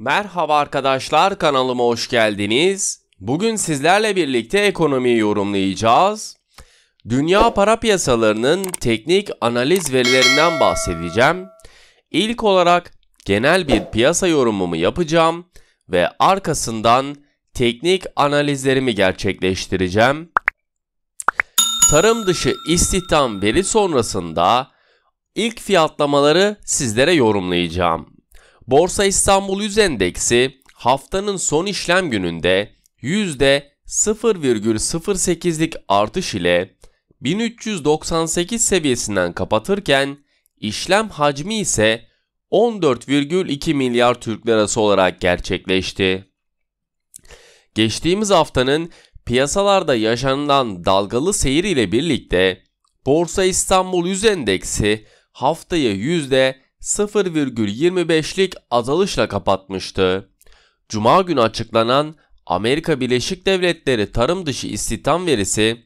Merhaba arkadaşlar kanalıma hoş geldiniz. Bugün sizlerle birlikte ekonomiyi yorumlayacağız. Dünya para piyasalarının teknik analiz verilerinden bahsedeceğim. İlk olarak genel bir piyasa yorumumu yapacağım ve arkasından teknik analizlerimi gerçekleştireceğim. Tarım dışı istihdam veri sonrasında ilk fiyatlamaları sizlere yorumlayacağım. Borsa İstanbul Yüz Endeksi haftanın son işlem gününde %0,08'lik artış ile 1398 seviyesinden kapatırken işlem hacmi ise 14,2 milyar Türk lirası olarak gerçekleşti. Geçtiğimiz haftanın piyasalarda yaşanılan dalgalı seyir ile birlikte Borsa İstanbul Yüz Endeksi haftayı 0,25'lik azalışla kapatmıştı. Cuma günü açıklanan Amerika Birleşik Devletleri tarım dışı istihdam verisi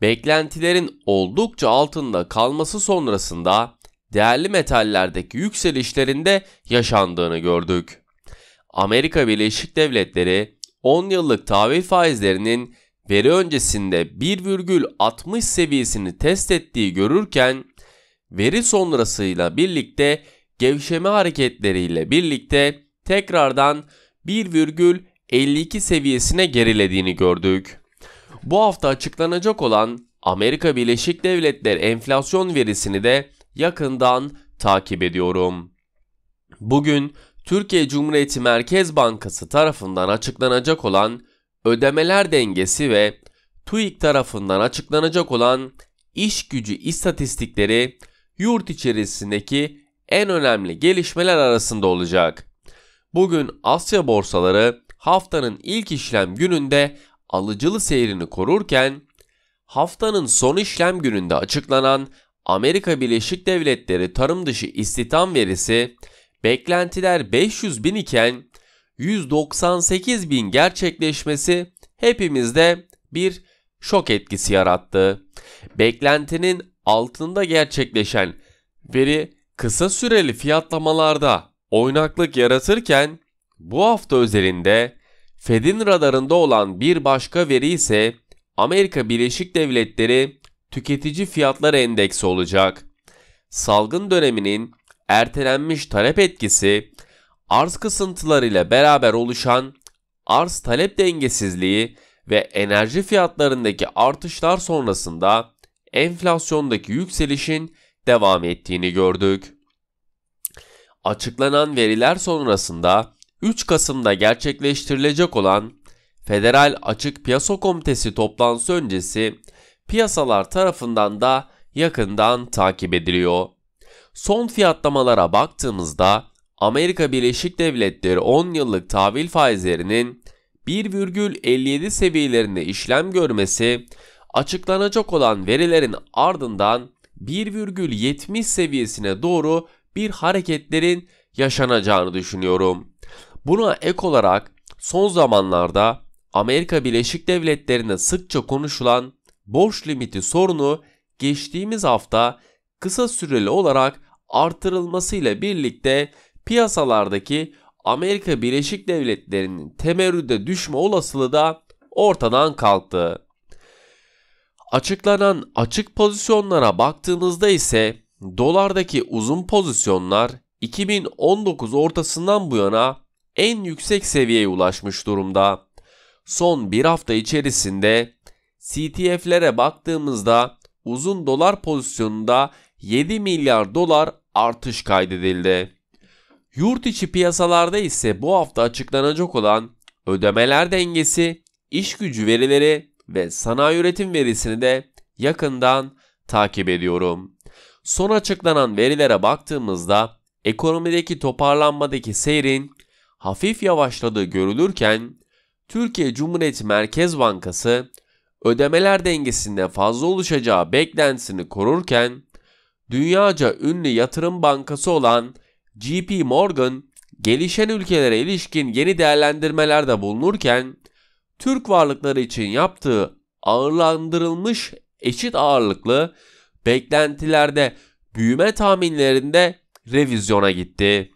beklentilerin oldukça altında kalması sonrasında değerli metallerdeki yükselişlerinde yaşandığını gördük. Amerika Birleşik Devletleri 10 yıllık tahvil faizlerinin veri öncesinde 1,60 seviyesini test ettiği görürken veri sonrasıyla birlikte gevşeme hareketleriyle birlikte tekrardan 1,52 seviyesine gerilediğini gördük. Bu hafta açıklanacak olan Amerika Birleşik Devletleri enflasyon verisini de yakından takip ediyorum. Bugün Türkiye Cumhuriyeti Merkez Bankası tarafından açıklanacak olan ödemeler dengesi ve TÜİK tarafından açıklanacak olan iş gücü istatistikleri yurt içerisindeki en önemli gelişmeler arasında olacak. Bugün Asya borsaları haftanın ilk işlem gününde alıcılı seyrini korurken haftanın son işlem gününde açıklanan Amerika Birleşik Devletleri tarım dışı istihdam verisi beklentiler 500 bin iken 198 bin gerçekleşmesi hepimizde bir şok etkisi yarattı. Beklentinin altında gerçekleşen veri kısa süreli fiyatlamalarda oynaklık yaratırken bu hafta özelinde Fed'in radarında olan bir başka veri ise Amerika Birleşik Devletleri Tüketici Fiyatları Endeksi olacak. Salgın döneminin ertelenmiş talep etkisi, arz kısıntılarıyla beraber oluşan arz talep dengesizliği ve enerji fiyatlarındaki artışlar sonrasında enflasyondaki yükselişin devam ettiğini gördük. Açıklanan veriler sonrasında 3 Kasım'da gerçekleştirilecek olan Federal Açık Piyasa Komitesi toplantısı öncesi piyasalar tarafından da yakından takip ediliyor. Son fiyatlamalara baktığımızda Amerika Birleşik Devletleri 10 yıllık tahvil faizlerinin 1,57 seviyelerinde işlem görmesi açıklanacak olan verilerin ardından 1,70 seviyesine doğru bir hareketlerin yaşanacağını düşünüyorum. Buna ek olarak son zamanlarda Amerika Birleşik Devletleri'nde sıkça konuşulan borç limiti sorunu geçtiğimiz hafta kısa süreli olarak artırılmasıyla birlikte piyasalardaki Amerika Birleşik Devletleri'nin temerrüde düşme olasılığı da ortadan kalktı. Açıklanan açık pozisyonlara baktığımızda ise dolardaki uzun pozisyonlar 2019 ortasından bu yana en yüksek seviyeye ulaşmış durumda. Son bir hafta içerisinde CTF'lere baktığımızda uzun dolar pozisyonunda 7 milyar dolar artış kaydedildi. Yurt içi piyasalarda ise bu hafta açıklanacak olan ödemeler dengesi, iş gücü verileri ve sanayi üretim verisini de yakından takip ediyorum. Son açıklanan verilere baktığımızda ekonomideki toparlanmadaki seyrin hafif yavaşladığı görülürken Türkiye Cumhuriyeti Merkez Bankası ödemeler dengesinde fazla oluşacağı beklentisini korurken dünyaca ünlü yatırım bankası olan JP Morgan gelişen ülkelere ilişkin yeni değerlendirmelerde bulunurken Türk varlıkları için yaptığı ağırlandırılmış eşit ağırlıklı beklentilerde büyüme tahminlerinde revizyona gitti.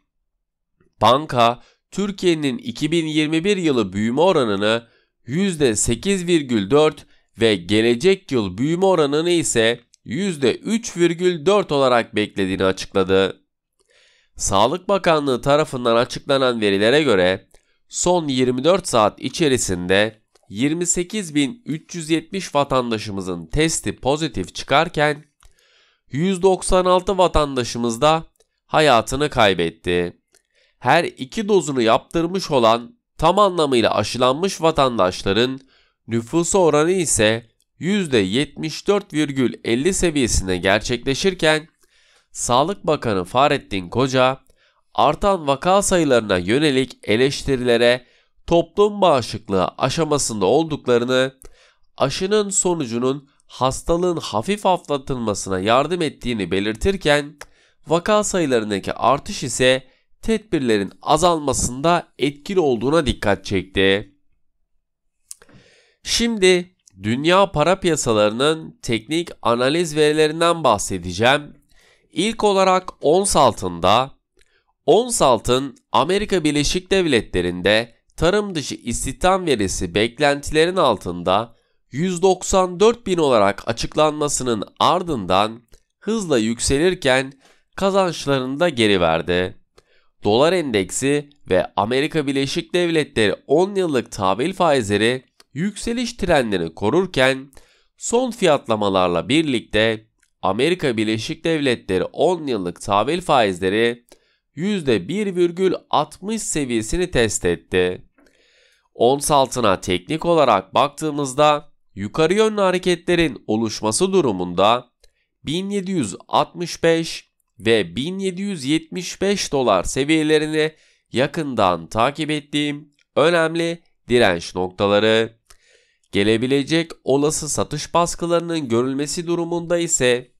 Banka Türkiye'nin 2021 yılı büyüme oranını %8,4 ve gelecek yıl büyüme oranını ise %3,4 olarak beklediğini açıkladı. Sağlık Bakanlığı tarafından açıklanan verilere göre son 24 saat içerisinde 28.370 vatandaşımızın testi pozitif çıkarken 196 vatandaşımız da hayatını kaybetti. Her iki dozunu yaptırmış olan tam anlamıyla aşılanmış vatandaşların nüfusa oranı ise %74,50 seviyesine gerçekleşirken Sağlık Bakanı Fahrettin Koca artan vaka sayılarına yönelik eleştirilere toplum bağışıklığı aşamasında olduklarını, aşının sonucunun hastalığın hafif atlatılmasına yardım ettiğini belirtirken, vaka sayılarındaki artış ise tedbirlerin azalmasında etkili olduğuna dikkat çekti. Şimdi dünya para piyasalarının teknik analiz verilerinden bahsedeceğim. İlk olarak ons altında Ons altın Amerika Birleşik Devletleri'nde tarım dışı istihdam verisi beklentilerin altında 194 bin olarak açıklanmasının ardından hızla yükselirken kazançlarını da geri verdi. Dolar endeksi ve Amerika Birleşik Devletleri 10 yıllık tahvil faizleri yükseliş trendini korurken son fiyatlamalarla birlikte Amerika Birleşik Devletleri 10 yıllık tahvil faizleri %1,60 seviyesini test etti. Ons altına teknik olarak baktığımızda yukarı yönlü hareketlerin oluşması durumunda 1765 ve 1775 dolar seviyelerini yakından takip ettiğim önemli direnç noktaları. Gelebilecek olası satış baskılarının görülmesi durumunda ise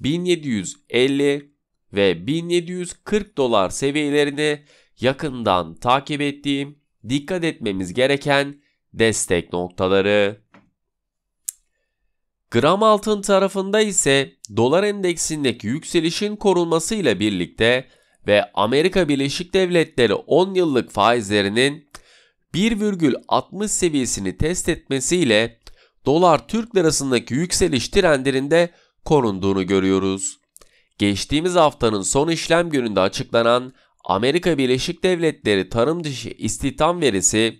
1750 ve 1740 dolar seviyelerini yakından takip ettiğim dikkat etmemiz gereken destek noktaları. Gram altın tarafında ise dolar endeksindeki yükselişin korunmasıyla birlikte ve Amerika Birleşik Devletleri 10 yıllık faizlerinin 1,60 seviyesini test etmesiyle dolar Türk lirasındaki yükseliş trendlerinde korunduğunu görüyoruz geçtiğimiz haftanın son işlem gününde açıklanan Amerika Birleşik Devletleri tarım dışı istihdam verisi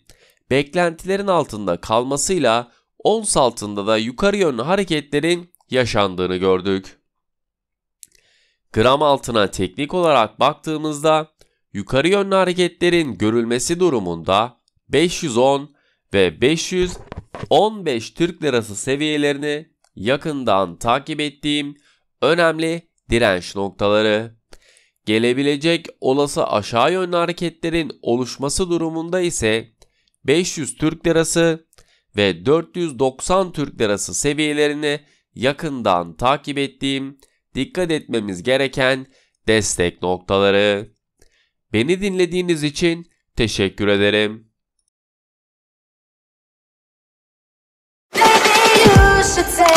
beklentilerin altında kalmasıyla ons altında da yukarı yönlü hareketlerin yaşandığını gördük. Gram altına teknik olarak baktığımızda yukarı yönlü hareketlerin görülmesi durumunda 510 ve 515 Türk Lirası seviyelerini yakından takip ettiğim önemli direnç noktaları. Gelebilecek olası aşağı yönlü hareketlerin oluşması durumunda ise 500 Türk Lirası ve 490 Türk Lirası seviyelerini yakından takip ettiğim dikkat etmemiz gereken destek noktaları. Beni dinlediğiniz için teşekkür ederim. Baby,